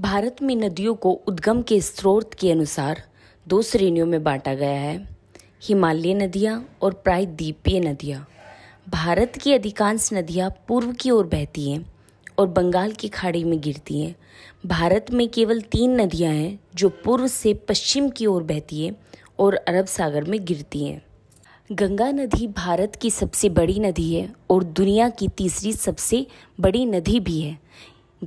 भारत में नदियों को उद्गम के स्रोत के अनुसार दो श्रेणियों में बांटा गया है हिमालय नदियाँ और प्रायद्वीपीय नदियाँ भारत की अधिकांश नदियाँ पूर्व की ओर बहती हैं और बंगाल की खाड़ी में गिरती हैं भारत में केवल तीन नदियाँ हैं जो पूर्व से पश्चिम की ओर बहती हैं और अरब सागर में गिरती हैं गंगा नदी भारत की सबसे बड़ी नदी है और दुनिया की तीसरी सबसे बड़ी नदी भी है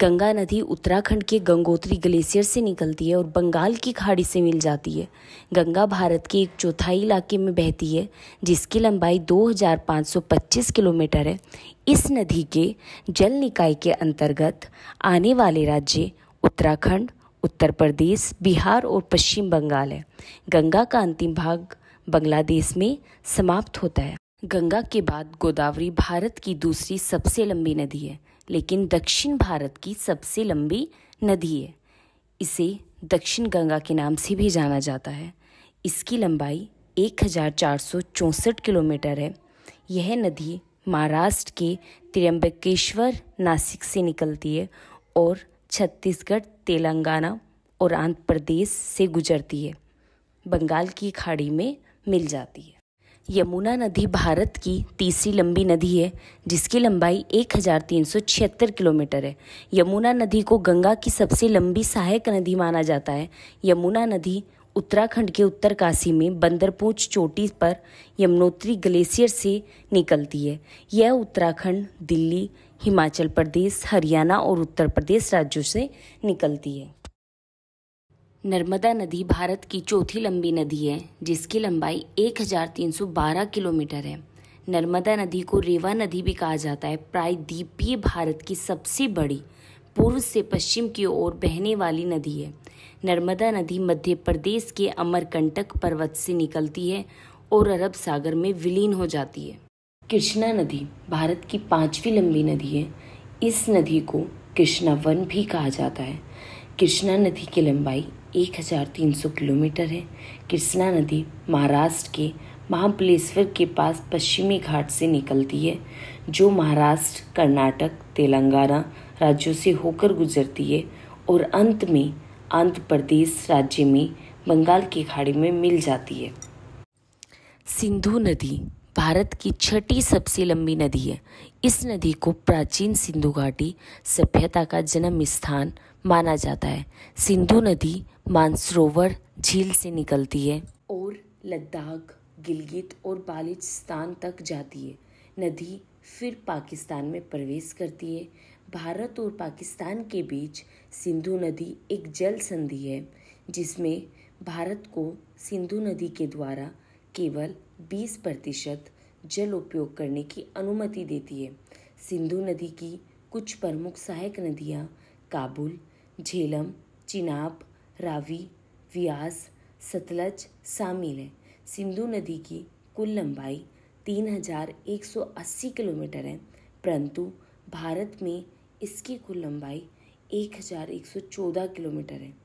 गंगा नदी उत्तराखंड के गंगोत्री ग्लेशियर से निकलती है और बंगाल की खाड़ी से मिल जाती है गंगा भारत के एक चौथाई इलाके में बहती है जिसकी लंबाई 2525 किलोमीटर है इस नदी के जल निकाय के अंतर्गत आने वाले राज्य उत्तराखंड उत्तर प्रदेश बिहार और पश्चिम बंगाल है गंगा का अंतिम भाग बांग्लादेश में समाप्त होता है गंगा के बाद गोदावरी भारत की दूसरी सबसे लंबी नदी है लेकिन दक्षिण भारत की सबसे लंबी नदी है इसे दक्षिण गंगा के नाम से भी जाना जाता है इसकी लंबाई एक किलोमीटर है यह नदी महाराष्ट्र के त्र्यंबकेश्वर नासिक से निकलती है और छत्तीसगढ़ तेलंगाना और आंध्र प्रदेश से गुजरती है बंगाल की खाड़ी में मिल जाती है यमुना नदी भारत की तीसरी लंबी नदी है जिसकी लंबाई 1376 किलोमीटर है यमुना नदी को गंगा की सबसे लंबी सहायक नदी माना जाता है यमुना नदी उत्तराखंड के उत्तरकाशी में बंदरपूच चोटी पर यमुनोत्री ग्लेशियर से निकलती है यह उत्तराखंड दिल्ली हिमाचल प्रदेश हरियाणा और उत्तर प्रदेश राज्यों से निकलती है नर्मदा नदी भारत की चौथी लंबी नदी है जिसकी लंबाई 1312 किलोमीटर है नर्मदा नदी को रेवा नदी भी कहा जाता है प्रायद्वीपीय भारत की सबसे बड़ी पूर्व से पश्चिम की ओर बहने वाली नदी है नर्मदा नदी मध्य प्रदेश के अमरकंटक पर्वत से निकलती है और अरब सागर में विलीन हो जाती है कृष्णा नदी भारत की पांचवी लंबी नदी है इस नदी को कृष्णा वन भी कहा जाता है कृष्णा नदी की लंबाई 1300 किलोमीटर है कृष्णा नदी महाराष्ट्र के महाबलेश्वर के पास पश्चिमी घाट से निकलती है जो महाराष्ट्र कर्नाटक तेलंगाना राज्यों से होकर गुजरती है और अंत में आंध्र प्रदेश राज्य में बंगाल की खाड़ी में मिल जाती है सिंधु नदी भारत की छठी सबसे लंबी नदी है इस नदी को प्राचीन सिंधु घाटी सभ्यता का जन्म स्थान माना जाता है सिंधु नदी मानसरोवर झील से निकलती है और लद्दाख गिलगित और बालिस्तान तक जाती है नदी फिर पाकिस्तान में प्रवेश करती है भारत और पाकिस्तान के बीच सिंधु नदी एक जल संधि है जिसमें भारत को सिंधु नदी के द्वारा केवल बीस प्रतिशत जल उपयोग करने की अनुमति देती है सिंधु नदी की कुछ प्रमुख सहायक नदियाँ काबुल झेलम चिनाब रावी व्यास सतलज शामिल हैं सिंधु नदी की कुल लंबाई 3,180 किलोमीटर है परंतु भारत में इसकी कुल लंबाई 1,114 किलोमीटर है